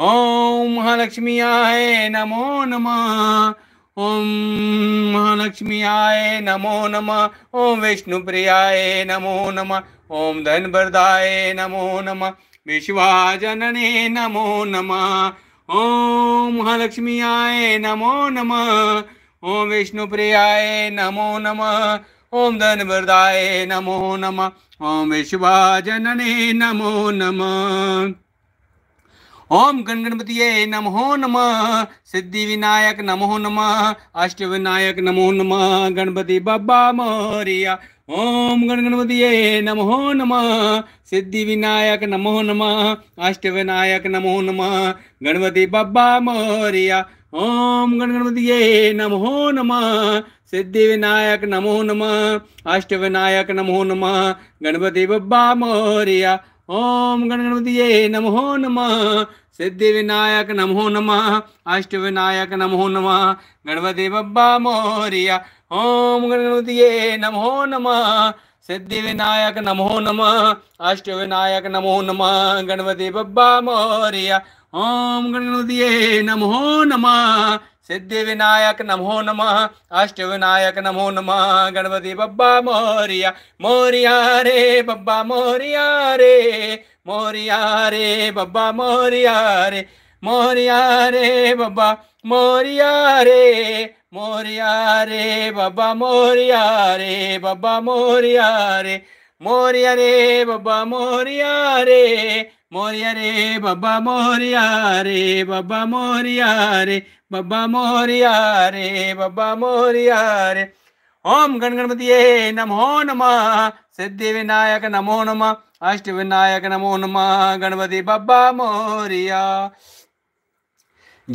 ॐ महालक्ष्मीयाय नमो नमः ॐ महालक्ष्मीयाय नमो नमः ॐ विष्णुप्रियाय नमो नमः ॐ धनवरदाय नमो नमः विश्वाजनने नमो नमः ॐ महालक्ष्मीयाय नमो नमः ॐ विष्णुप्रियाय नमो नमः ॐ धनवरदाय नमो नमः ॐ विश्वाजनने नमो नमः ओम गणगणपतिये नमो नमः सिद्धि विनायक नमो नमः अष्ट विनायक नमो नमः गणपति बाबा मोरिया ओम गणगणपतिये नमो नमः सिद्धि विनायक नमो नमः अष्ट विनायक नमो नमः गणपति बाबा मोरिया ओम गणगणपतिये नमो नमः सिद्धि विनायक नमो नमः अष्ट विनायक नमो नमः गणपति बाबा मोरिया ओम गणगणपतिये नमो नमः सिद्धि विनायक नमो नमः अष्ट विनायक नमो नमः गणपति बब्बा मोरिया ओम गणगणपतिये नमो नमः सिद्धि विनायक नमो नमः अष्ट विनायक नमो नमः गणपति बब्बा मोरिया ओम गणगणपतिये नमो नमः सिद्धिविनायक नमो नमः अष्टविनायक नमो नमः गणपति बब्बा मोरिया मोरिया रे बब्बा मोरिया रे मोरिया रे बब्बा मोरिया रे मोरिया रे बब्बा मोरिया रे मोरिया रे बब्बा मोरिया रे बब्बा मोरिया रे मोरिया रे बब्बा मोरिया रे ਮੋਰੀਆ ਰੇ ਬੱਬਾ ਮੋਰੀਆ ਰੇ ਬੱਬਾ ਮੋਰੀਆ ਰੇ ਬੱਬਾ ਮੋਰੀਆ ਰੇ ਬੱਬਾ ਮੋਰੀਆ ਰੇ ॐ गणगणपतये नमो नमः सिद्धिविनायक नमो नमः अष्टविनायक नमो नमः गणपति बाबा मोरिया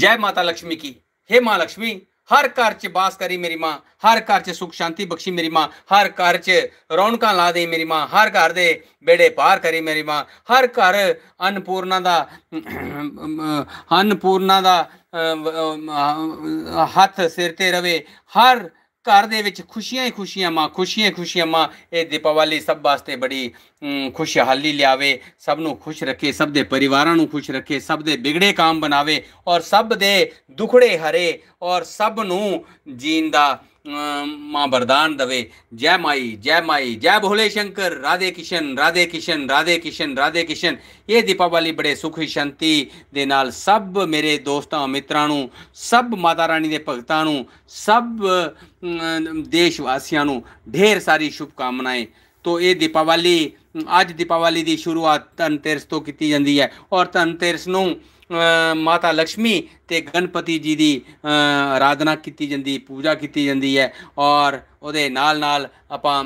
जय माता लक्ष्मी की हे माँ लक्ष्मी ਹਰ ਘਰ 'ਚ ਬਾਸ ਕਰੀ ਮੇਰੀ ਮਾਂ ਹਰ ਘਰ 'ਚ ਸੁਖ ਸ਼ਾਂਤੀ ਬਖਸ਼ੀ ਮੇਰੀ ਮਾਂ ਹਰ ਘਰ 'ਚ ਰੌਣਕਾਂ ਲਾ ਦੇ ਮੇਰੀ ਮਾਂ ਹਰ ਘਰ ਦੇ ਬੇੜੇ ਪਾਰ ਕਰੀ ਮੇਰੀ ਮਾਂ ਹਰ ਘਰ ਅਨਪੂਰਨਾ ਦਾ ਅਨਪੂਰਨਾ ਦਾ ਹੱਥ ਸਿਰ ਤੇ ਰਵੇ ਹਰ ਘਰ ਦੇ ਵਿੱਚ ਖੁਸ਼ੀਆਂ ਹੀ ਖੁਸ਼ੀਆਂ ਮਾਂ ਖੁਸ਼ੀਆਂ ਹੀ ਖੁਸ਼ੀਆਂ ਮਾਂ ਇਹ ਦੀਪਾਵਲੀ ਸਭ ਵਾਸਤੇ ਬੜੀ ਖੁਸ਼ਹਾਲੀ ਲਿਆਵੇ ਸਭ ਨੂੰ ਖੁਸ਼ ਰੱਖੇ ਸਭ ਦੇ ਪਰਿਵਾਰਾਂ ਨੂੰ ਖੁਸ਼ ਰੱਖੇ ਸਭ ਦੇ ਵਿਗੜੇ ਕਾਮ ਬਣਾਵੇ ਔਰ ਸਭ ਦੇ ਦੁਖੜੇ ਹਰੇ ਔਰ ਸਭ ਨੂੰ ਜੀਣ ਦਾ ਮਾਂ ਬਰਦਾਨ ਦਵੇ ਜੈ ਮਾਈ ਜੈ ਮਾਈ ਜੈ ਭੋਲੇ ਸ਼ੰਕਰ ਰਾਧੇ ਕਿਸ਼ਨ ਰਾਧੇ ਕਿਸ਼ਨ ਰਾਧੇ ਕਿਸ਼ਨ ਰਾਧੇ ਕਿਸ਼ਨ ਇਹ ਦੀਪਾਵਲੀ ਬੜੇ ਸੁਖੀ ਸ਼ਾਂਤੀ ਦੇ ਨਾਲ ਸਭ ਮੇਰੇ ਦੋਸਤਾਂ ਮਿੱਤਰਾਂ ਨੂੰ ਸਭ ਮਾਤਾ ਰਾਣੀ ਦੇ ਭਗਤਾਂ ਨੂੰ ਸਭ ਦੇਸ਼ ਵਾਸੀਆਂ ਨੂੰ ਢੇਰ ਸਾਰੀ ਸ਼ੁਭ ਕਾਮਨਾਵਾਂ ਤੋਂ ਇਹ ਦੀਪਾਵਲੀ ਅੱਜ ਦੀਪਾਵਲੀ ਦੀ ਸ਼ੁਰੂਆਤ ਧਨਤੇਰਸ ਤੋਂ ਕੀਤੀ ਜਾਂਦੀ ਹੈ ਔਰ ਧਨਤੇਰਸ ਨੂੰ ਮਾਤਾ ਲక్ష్ਮੀ ਤੇ ਗਣਪਤੀ ਜੀ ਦੀ ਆਰਾਧਨਾ ਕੀਤੀ ਜਾਂਦੀ ਪੂਜਾ ਕੀਤੀ ਜਾਂਦੀ ਹੈ ਔਰ ਉਹਦੇ ਨਾਲ ਨਾਲ ਆਪਾਂ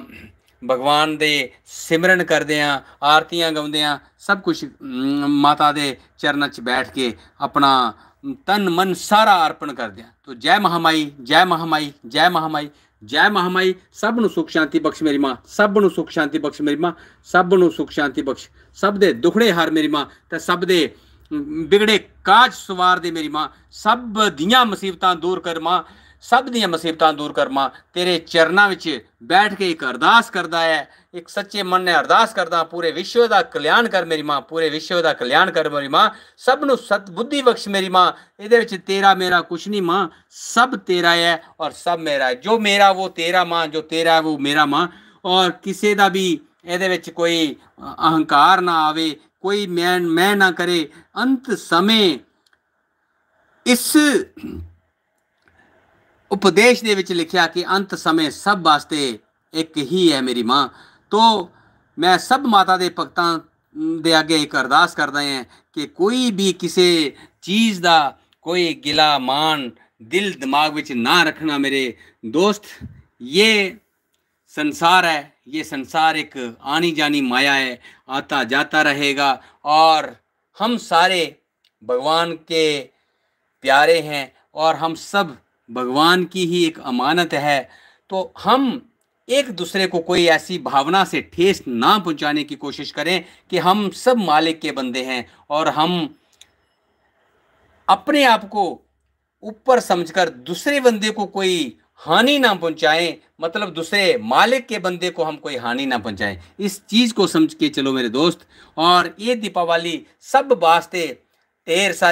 ਭਗਵਾਨ ਦੇ ਸਿਮਰਨ ਕਰਦੇ ਆਂ ਆਰਤੀਆਂ ਗਾਉਂਦੇ ਆਂ ਸਭ ਕੁਝ ਮਾਤਾ ਦੇ ਚਰਨਾਂ 'ਚ ਬੈਠ ਕੇ ਆਪਣਾ ਤਨ ਮਨ ਸਾਰਾ ਅਰਪਣ ਕਰਦੇ ਆਂ ਤੋ ਜੈ ਮਹਾਮਾਈ ਜੈ ਮਹਾਮਾਈ ਜੈ ਮਹਾਮਾਈ ਜੈ ਮਹਾਮਾਈ ਸਭ ਨੂੰ ਸੁਖ ਸ਼ਾਂਤੀ ਬਖਸ਼ ਮੇਰੀ ਮਾਂ ਸਭ ਨੂੰ ਸੁਖ ਸ਼ਾਂਤੀ ਬਖਸ਼ ਮੇਰੀ ਮਾਂ ਸਭ ਨੂੰ ਸੁਖ ਸ਼ਾਂਤੀ ਬਖਸ਼ ਸਭ ਦੇ ਦੁਖੜੇ ਹਰ ਮੇਰੀ ਮਾਂ ਤੇ ਸਭ ਦੇ ਵਿਗੜੇ ਕਾਜ ਸਵਾਰ ਦੇ ਮੇਰੀ ਮਾਂ ਸਭ ਦੀਆਂ ਮੁਸੀਬਤਾਂ ਦੂਰ ਕਰ ਮਾਂ ਸਭ ਦੀਆਂ ਮੁਸੀਬਤਾਂ ਦੂਰ ਕਰਮਾ ਤੇਰੇ ਚਰਨਾਂ ਵਿੱਚ ਬੈਠ ਕੇ ਇੱਕ ਅਰਦਾਸ ਕਰਦਾ ਹੈ ਇੱਕ ਸੱਚੇ ਮਨ ਨੇ ਅਰਦਾਸ ਕਰਦਾ ਪੂਰੇ ਵਿਸ਼ਵ ਦਾ ਕਲਿਆਣ ਕਰ ਮੇਰੀ ਮਾਂ ਪੂਰੇ ਵਿਸ਼ਵ ਦਾ ਕਲਿਆਣ ਕਰ ਮੇਰੀ ਮਾਂ ਸਭ ਨੂੰ ਸਤ ਬੁੱਧੀ ਬਖਸ਼ ਮੇਰੀ ਮਾਂ ਇਹਦੇ ਵਿੱਚ ਤੇਰਾ ਮੇਰਾ ਕੁਛ ਨਹੀਂ ਮਾਂ ਸਭ ਤੇਰਾ ਹੈ ਔਰ ਸਭ ਮੇਰਾ ਜੋ ਮੇਰਾ ਉਹ ਤੇਰਾ ਮਾਂ ਜੋ ਤੇਰਾ ਉਹ ਮੇਰਾ ਮਾਂ ਔਰ ਕਿਸੇ ਦਾ ਵੀ ਇਹਦੇ ਵਿੱਚ ਕੋਈ ਅਹੰਕਾਰ ਨਾ ਆਵੇ ਕੋਈ ਮੈਂ ਮੈਂ ਨਾ ਕਰੇ ਅੰਤ ਸਮੇਂ ਇਸ ਉਪਦੇਸ਼ ਦੇ ਵਿੱਚ ਲਿਖਿਆ ਕਿ ਅੰਤ ਸਮੇਂ ਸਭ ਵਾਸਤੇ ਇੱਕ ਹੀ ਹੈ ਮੇਰੀ ਮਾਂ ਤੋ ਮੈਂ ਸਭ ਮਾਤਾ ਦੇ ਭਗਤਾਂ ਦੇ ਅੱਗੇ ਇੱਕ ਅਰਦਾਸ ਕਰਦਾ ਹਾਂ ਕਿ ਕੋਈ ਵੀ ਕਿਸੇ ਚੀਜ਼ ਦਾ ਕੋਈ ਗਿਲਾ ਮਾਨ ਦਿਲ ਦਿਮਾਗ ਵਿੱਚ ਨਾ ਰੱਖਣਾ ਮੇਰੇ ਦੋਸਤ ਇਹ ਸੰਸਾਰ ਹੈ ਇਹ ਸੰਸਾਰ ਇੱਕ ਆਣੀ ਜਾਣੀ ਮਾਇਆ ਹੈ ਆਤਾ जाता ਰਹੇਗਾ ਔਰ ਹਮ ਸਾਰੇ ਭਗਵਾਨ ਕੇ ਪਿਆਰੇ ਹੈ ਔਰ ਹਮ ਸਭ भगवान की ही एक अमानत है तो हम एक दूसरे को कोई ऐसी भावना से ठेस ना पहुंचाने की कोशिश करें कि हम सब मालिक के बंदे हैं और हम अपने आप को ऊपर समझकर दूसरे बंदे को कोई हानि ना पहुंचाएं मतलब दूसरे मालिक के बंदे को हम कोई हानि ना पहुंचाएं इस चीज़ को समझ के चलो मेरे दोस्त और ये दीपावली सब वास्ते ढेर सारे